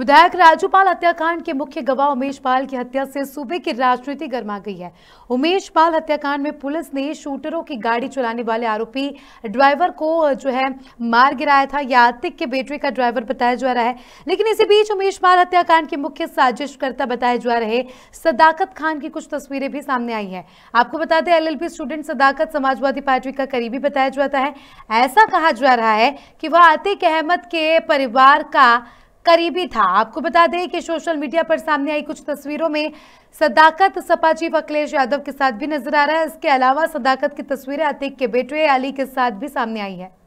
विधायक राजूपाल हत्याकांड के मुख्य गवाह उमेश पाल की हत्या से सूबे की राजनीति गर्मा गई है उमेश पाल हत्याकांड में पुलिस ने शूटरों की गाड़ी चलाने वाले आरोपी ड्राइवर को जो है मार गिराया था या आतिक के बेटे का ड्राइवर बताया जा रहा है लेकिन इसी बीच उमेश पाल हत्याकांड के मुख्य साजिशकर्ता बताए जा रहे सदाकत खान की कुछ तस्वीरें भी सामने आई है आपको बता दें L student Sadaqat Samajwadi party का करीबी बताया जाता है ऐसा कहा जा रहा है कि वह आतिक अहमद के परिवार का करीबी था आपको बता दें कि सोशल मीडिया पर सामने आई कुछ तस्वीरों में सदाकत सपा चीफ अखिलेश यादव के साथ भी नजर आ रहा है इसके अलावा सदाकत की तस्वीरें अतीक के बेटे अली के साथ भी सामने आई है